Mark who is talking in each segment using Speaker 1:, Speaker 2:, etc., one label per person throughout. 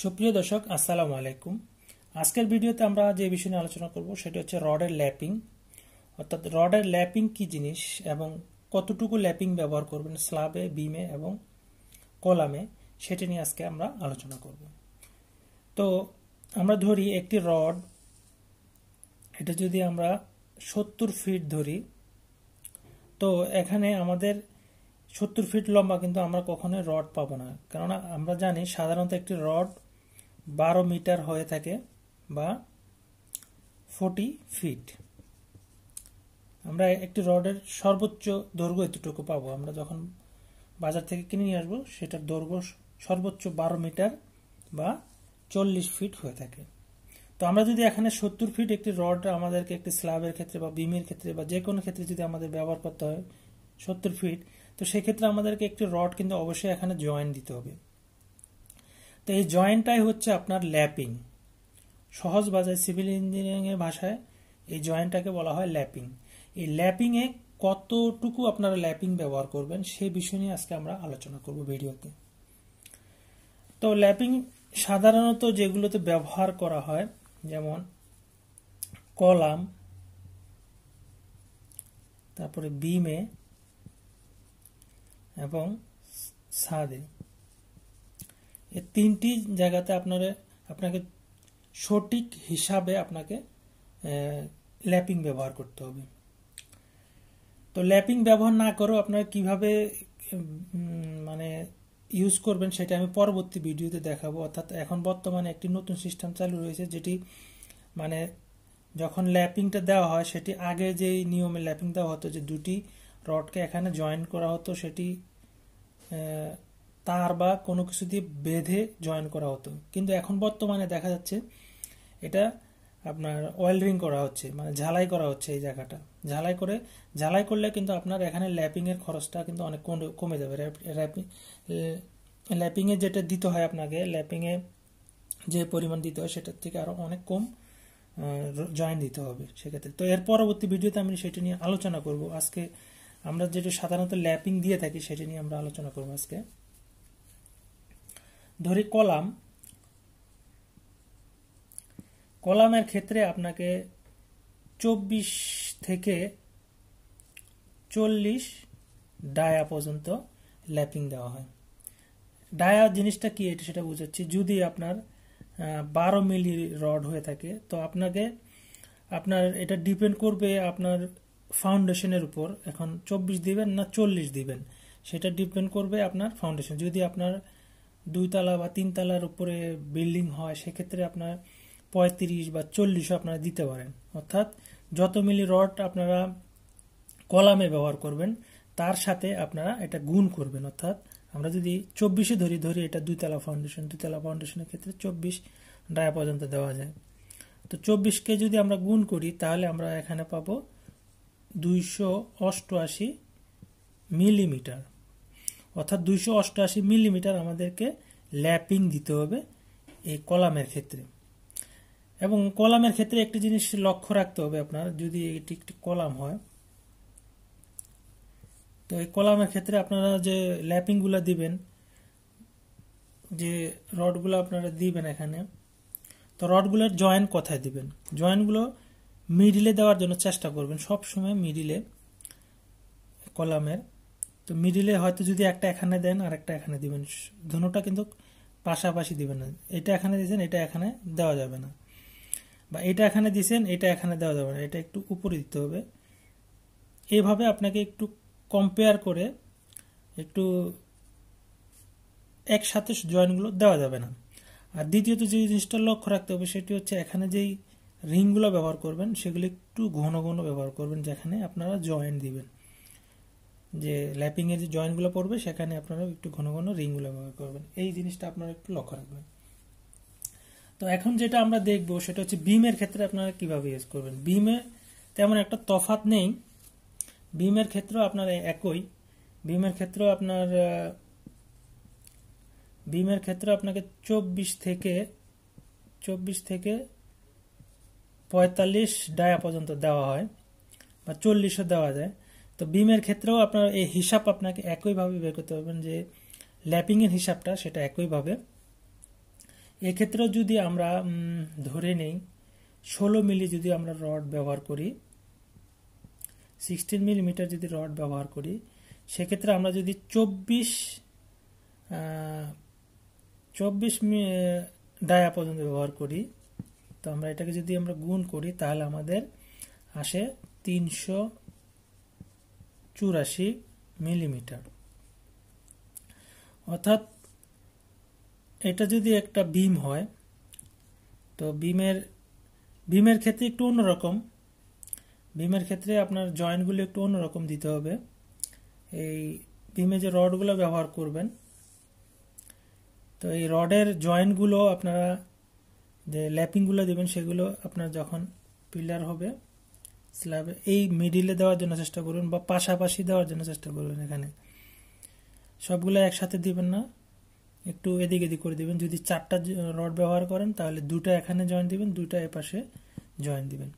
Speaker 1: সুপ্রিয় দর্শক আসসালামু আলাইকুম আজকের ভিডিওতে আমরা যে বিষয় নিয়ে আলোচনা করব সেটি হচ্ছে রডের ল্যাপিং অর্থাৎ রডের ল্যাপিং কি জিনিস এবং কতটুকু ল্যাপিং ব্যবহার করবেন স্লাবে বিমে এবং কলামে সেটি নিয়ে আজকে আমরা আলোচনা করব তো আমরা ধরি একটি রড এটা যদি আমরা সত্তর ফিট ধরি তো এখানে আমাদের সত্তর ফিট লম্বা কিন্তু আমরা কখনোই রড পাবো না কেননা আমরা জানি সাধারণত একটি রড বারো মিটার হয়ে থাকে বা ফোর্টি ফিট আমরা একটি রডের সর্বোচ্চ দৈর্ঘ্য এতটুকু পাবো আমরা যখন বাজার থেকে কিনে নিয়ে আসবো সেটার দৈর্ঘ্য সর্বোচ্চ বারো মিটার বা চল্লিশ ফিট হয়ে থাকে তো আমরা যদি এখানে সত্তর ফিট একটি রড আমাদেরকে একটি স্ল্যাবের ক্ষেত্রে বা বিমের ক্ষেত্রে বা যে কোনো ক্ষেত্রে যদি আমাদের ব্যবহার করতে হয় সত্তর ফিট তো সেক্ষেত্রে আমাদেরকে একটি রড কিন্তু অবশ্যই এখানে জয়েন দিতে হবে তো এই জয়েন্টটাই হচ্ছে আপনার ল্যাপিং সহজ বাজায় সিভিল ইঞ্জিনিয়ারিংয়ের ভাষায় এই জয়েন্টটাকে বলা হয় ল্যাপিং এই ল্যাপিংয়ে কতটুকু আপনারা ল্যাপিং ব্যবহার করবেন সে বিষয় নিয়ে আজকে আমরা আলোচনা করব ভিডিওতে তো ল্যাপিং সাধারণত যেগুলোতে ব্যবহার করা হয় যেমন কলাম তারপরে বিমে এবং সাদে এই তিনটি জায়গাতে আপনারা আপনাকে সঠিক হিসাবে আপনাকে ল্যাপিং ব্যবহার করতে হবে তো ল্যাপিং ব্যবহার না করো আপনারা কিভাবে মানে ইউজ করবেন সেটা আমি পরবর্তী ভিডিওতে দেখাবো অর্থাৎ এখন বর্তমানে একটি নতুন সিস্টেম চালু রয়েছে যেটি মানে যখন ল্যাপিংটা দেওয়া হয় সেটি আগে যেই নিয়মে ল্যাপিং দেওয়া হতো যে দুটি রডকে এখানে জয়েন করা হতো সেটি তার বা কোনো কিছু দিয়ে বেঁধে জয়েন করা হতো কিন্তু এখন বর্তমানে দেখা যাচ্ছে এটা আপনার ওয়েল্ডিং করা হচ্ছে মানে ঝালাই করা হচ্ছে এই জায়গাটা ঝালাই করে ঝালাই করলে কিন্তু আপনার এখানে ল্যাপিংয়ের খরচটা কিন্তু অনেক কমে যাবে ল্যাপিংয়ে যেটা দিতে হয় আপনাকে ল্যাপিংয়ে যে পরিমাণ দিতে হয় সেটার থেকে আরও অনেক কম জয়েন দিতে হবে সেক্ষেত্রে তো এর পরবর্তী ভিডিওতে আমি সেটা নিয়ে আলোচনা করব আজকে আমরা যেটা সাধারণত ল্যাপিং দিয়ে থাকি সেটা নিয়ে আমরা আলোচনা করবো আজকে ধরি কলাম কলামের ক্ষেত্রে আপনাকে চব্বিশ থেকে চল্লিশ ডায়া পর্যন্ত ল্যাপিং দেওয়া হয় ডায়া জিনিসটা কি এটা সেটা বোঝাচ্ছি যদি আপনার বারো মিলি রড হয়ে থাকে তো আপনাকে আপনার এটা ডিপেন্ড করবে আপনার ফাউন্ডেশনের উপর এখন চব্বিশ দিবেন না চল্লিশ দিবেন সেটা ডিপেন্ড করবে আপনার ফাউন্ডেশন যদি আপনার দুইতলা বা তিনতলার উপরে বিল্ডিং হয় সেক্ষেত্রে আপনার পঁয়ত্রিশ বা চল্লিশও আপনারা দিতে পারেন অর্থাৎ যত মিলি রড আপনারা কলামে ব্যবহার করবেন তার সাথে আপনারা এটা গুণ করবেন অর্থাৎ আমরা যদি চব্বিশে ধরি ধরি এটা দুইতলা ফাউন্ডেশন দুইতলা ফাউন্ডেশনের ক্ষেত্রে চব্বিশ ডায়া পর্যন্ত দেওয়া যায় তো চব্বিশকে যদি আমরা গুণ করি তাহলে আমরা এখানে পাবো দুইশো অষ্টআশি মিলিমিটার অর্থাৎ দুইশো অষ্টআশি মিলিমিটার আমাদেরকে ল্যাপিং দিতে হবে এই কলামের ক্ষেত্রে এবং কলামের ক্ষেত্রে একটি জিনিস লক্ষ্য রাখতে হবে আপনার যদি এটি একটি কলাম হয় তো এই কলামের ক্ষেত্রে আপনারা যে ল্যাপিংগুলো দিবেন যে রডগুলো আপনারা দিবেন এখানে তো রডগুলোর জয়েন্ট কোথায় দিবেন জয়েন্টগুলো মিডিলে দেওয়ার জন্য চেষ্টা করবেন সবসময় মিডিলে কলামের তো মিডিলে হয়তো যদি একটা এখানে দেন আর একটা এখানে দিবেন ধনুটা কিন্তু পাশাপাশি দিবেন না এটা এখানে দিয়েছেন এটা এখানে দেওয়া যাবে না বা এটা এখানে দিয়েছেন এটা এখানে দেওয়া যাবে না এটা একটু উপরে দিতে হবে এইভাবে আপনাকে একটু কম্পেয়ার করে একটু একসাথে জয়েন্টগুলো দেওয়া যাবে না আর দ্বিতীয়ত যে জিনিসটা লক্ষ্য রাখতে হবে সেটি হচ্ছে এখানে যেই রিংগুলো ব্যবহার করবেন সেগুলো একটু ঘন ঘন ব্যবহার করবেন যেখানে আপনারা জয়েন্ট দিবেন যে ল্যাপিংয়ের যে জয়েন্টগুলো পড়বে সেখানে আপনারা একটু ঘন ঘন রিংগুলো ব্যবহার করবেন এই জিনিসটা আপনারা একটু লক্ষ্য রাখবেন তো এখন যেটা আমরা দেখব সেটা হচ্ছে বিমের ক্ষেত্রে আপনারা কিভাবে ইউজ করবেন বিমে তেমন একটা তফাত নেই বিমের ক্ষেত্রেও আপনার একই বিমের ক্ষেত্রেও আপনার বিমের ক্ষেত্রে আপনাকে চব্বিশ থেকে চব্বিশ থেকে পঁয়তাল্লিশ ডায়া পর্যন্ত দেওয়া হয় বা চল্লিশও দেওয়া যায় তো বিমের ক্ষেত্রেও আপনার এই হিসাব আপনাকে একইভাবে বের করতে পারবেন যে ল্যাপিংয়ের হিসাবটা সেটা একইভাবে এক্ষেত্রেও যদি আমরা ধরে নেই ষোলো মিলি যদি আমরা রড ব্যবহার করি সিক্সটিন মিলিমিটার যদি রড ব্যবহার করি সেক্ষেত্রে আমরা যদি চব্বিশ চব্বিশ ডায়া পর্যন্ত ব্যবহার করি তো আমরা এটাকে যদি আমরা গুণ করি তাহলে আমাদের আসে তিনশো চুরাশি মিলিমিটার অর্থাৎ এটা যদি একটা বিম হয় তো বিমের বিমের ক্ষেত্রে একটু অন্যরকম বিমের ক্ষেত্রে আপনার জয়েন্টগুলো একটু অন্যরকম দিতে হবে এই বিমে যে রডগুলো ব্যবহার করবেন তো এই রডের জয়েন্টগুলো আপনারা যে ল্যাপিংগুলো দেবেন সেগুলো আপনার যখন পিলার হবে স্ল্যাবে এই মিডিলে দেওয়ার জন্য চেষ্টা করুন বা পাশাপাশি দেওয়ার জন্য চেষ্টা করবেন এখানে সবগুলো একসাথে দিবেন না একটু এদিক এদিক করে দিবেন যদি চারটা রড ব্যবহার করেন তাহলে দুটা এখানে জয়েন দিবেন দুটা এপাশে জয়েন দিবেন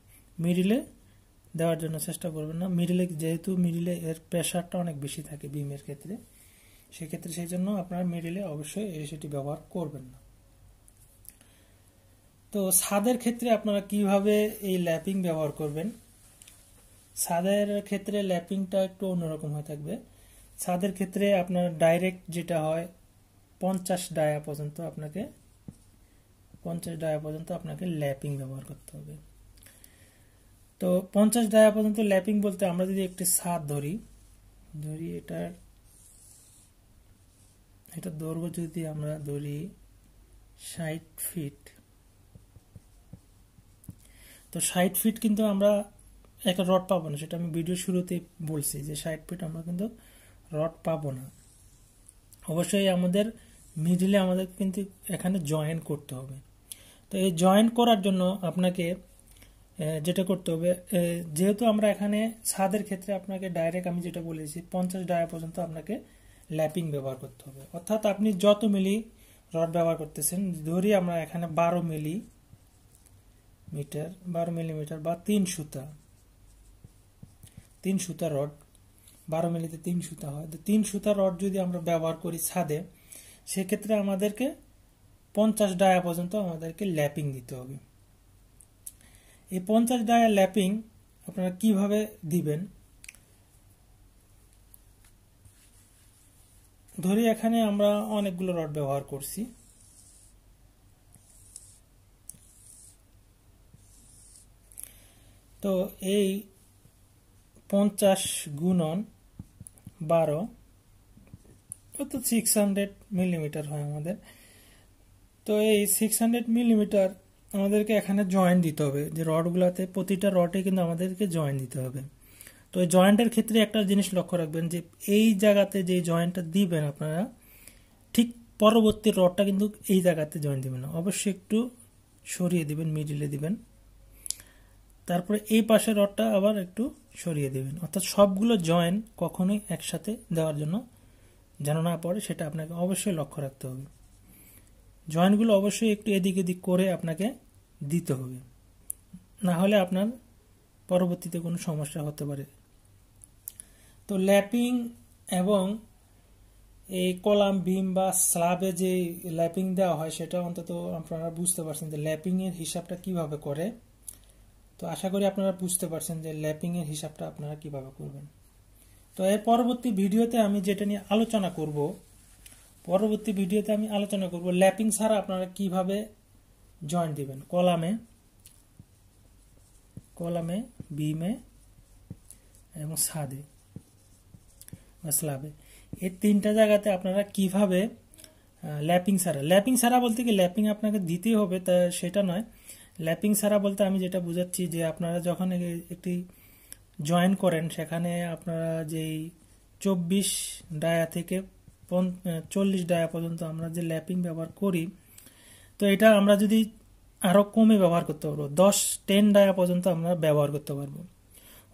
Speaker 1: মিডিলে দেওয়ার জন্য চেষ্টা করবেন না মিডিলে যেহেতু মিডিলে এর প্রেশারটা অনেক বেশি থাকে বিমের ক্ষেত্রে সেক্ষেত্রে সেই জন্য আপনার মিডিলে অবশ্যই সেটি ব্যবহার করবেন না তো ছাদের ক্ষেত্রে আপনারা কিভাবে এই ল্যাপিং ব্যবহার করবেন ছাদের ক্ষেত্রে ল্যাপিংটা একটু অন্যরকম হয়ে থাকবে ছাদের ক্ষেত্রে আপনার ডাইরেক্ট যেটা হয় পঞ্চাশ ডায়া পর্যন্ত আপনাকে পঞ্চাশ ডায়া পর্যন্ত আপনাকে ল্যাপিং ব্যবহার করতে হবে তো পঞ্চাশ ডায়া পর্যন্ত ল্যাপিং বলতে আমরা যদি একটি ছাদ ধরি ধরি এটার এটা দৈর্ঘ্য যদি আমরা ধরি ষাট ফিট তো ষাট ফিট কিন্তু আমরা একটা রড পাবো না সেটা আমি ভিডিও শুরুতেই বলছি যে ষাট ফিট আমরা কিন্তু রড পাবো না অবশ্যই আমাদের মিডিলে আমাদের কিন্তু এখানে জয়েন করতে হবে তো এই জয়েন করার জন্য আপনাকে যেটা করতে হবে যেহেতু আমরা এখানে ছাদের ক্ষেত্রে আপনাকে ডাইরেক্ট আমি যেটা বলেছি পঞ্চাশ ডায়া পর্যন্ত আপনাকে ল্যাপিং ব্যবহার করতে হবে অর্থাৎ আপনি যত মিলি রড ব্যবহার করতেছেন ধরি আমরা এখানে বারো মিলি মিটার বারো মিলিমিটার বা তিন সুতা তিন সুতা রড বারো মিলিতে তিন সুতা হয় তো তিন সুতা রড যদি আমরা ব্যবহার করি ছাদে সেক্ষেত্রে আমাদেরকে পঞ্চাশ ডায়া পর্যন্ত আমাদেরকে ল্যাপিং দিতে হবে এই পঞ্চাশ ডায়া ল্যাপিং আপনারা কিভাবে দিবেন ধরি এখানে আমরা অনেকগুলো রড ব্যবহার করছি তো এই পঞ্চাশ গুণন বারো তো সিক্স হান্ড্রেড মিলিমিটার হয় আমাদের তো এই সিক্স হান্ড্রেড মিলিমিটার আমাদেরকে এখানে জয়েন্ট দিতে হবে যে রডগুলোতে প্রতিটা রডে কিন্তু আমাদেরকে জয়েন্ট দিতে হবে তো এই জয়েন্টের ক্ষেত্রে একটা জিনিস লক্ষ্য রাখবেন যে এই জায়গাতে যে জয়েন্টটা দিবেন আপনারা ঠিক পরবর্তী রডটা কিন্তু এই জায়গাতে জয়েন্ট দিবেন না অবশ্যই একটু সরিয়ে দিবেন মিডিলে দিবেন তারপরে এই পাশের রডটা আবার একটু সরিয়ে দেবেন অর্থাৎ সবগুলো জয়েন কখনোই একসাথে দেওয়ার জন্য যেন না পড়ে সেটা আপনাকে অবশ্যই লক্ষ্য রাখতে হবে জয়েন্টগুলো অবশ্যই একটু এদিক এদিক করে আপনাকে দিতে হবে না হলে আপনার পরবর্তীতে কোনো সমস্যা হতে পারে তো ল্যাপিং এবং এই কলাম ভিম বা স্লাবে যে ল্যাপিং দেওয়া হয় সেটা অন্তত আপনারা বুঝতে পারছেন যে ল্যাপিংয়ের হিসাবটা কিভাবে করে তো আশা করি আপনারা বুঝতে পারছেন যে ল্যাপিংয়ের হিসাবটা আপনারা কিভাবে করবেন তো এর পরবর্তী ভিডিওতে আমি যেটা নিয়ে আলোচনা করব পরবর্তী ভিডিওতে আমি আলোচনা করব ল্যাপিং ছাড়া আপনারা কিভাবে জয়েন্ট দিবেন কলামে কলামে বিমে এবং সাদে বা স্লাবে এই তিনটা জায়গাতে আপনারা কিভাবে ল্যাপিং ছাড়া ল্যাপিং ছাড়া বলতে কি ল্যাপিং আপনাকে দিতেই হবে তা সেটা নয় ল্যাপিং সারা বলতে আমি যেটা বোঝাচ্ছি যে আপনারা যখন একটি জয়েন করেন সেখানে আপনারা যেই চব্বিশ ডায়া থেকে চল্লিশ ডায়া পর্যন্ত আমরা যে ল্যাপিং ব্যবহার করি তো এটা আমরা যদি আরও কমে ব্যবহার করতে পারবো দশ টেন ডায়া পর্যন্ত আমরা ব্যবহার করতে পারবো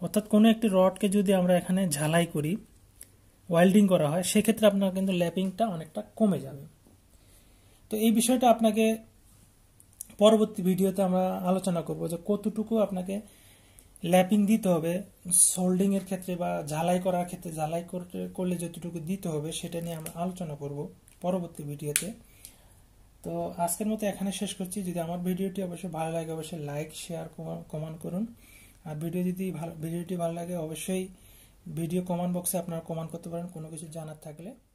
Speaker 1: অর্থাৎ কোনো একটি রডকে যদি আমরা এখানে ঝালাই করি ওয়েল্ডিং করা হয় সেক্ষেত্রে আপনার কিন্তু ল্যাপিংটা অনেকটা কমে যাবে তো এই বিষয়টা আপনাকে পরবর্তী ভিডিওতে আমরা আলোচনা করব যে কতটুকু আপনাকে ল্যাপিং দিতে হবে সোল্ডিং এর ক্ষেত্রে বা ঝালাই করার ক্ষেত্রে ঝালাই করলে যতটুকু দিতে হবে সেটা নিয়ে আমরা আলোচনা করব পরবর্তী ভিডিওতে তো আজকের মতো এখানে শেষ করছি যদি আমার ভিডিওটি অবশ্যই ভালো লাগে অবশ্যই লাইক শেয়ার কমেন্ট করুন আর ভিডিও যদি ভালো ভিডিওটি ভালো লাগে অবশ্যই ভিডিও কমেন্ট বক্সে আপনারা কমেন্ট করতে পারেন কোনো কিছু জানার থাকলে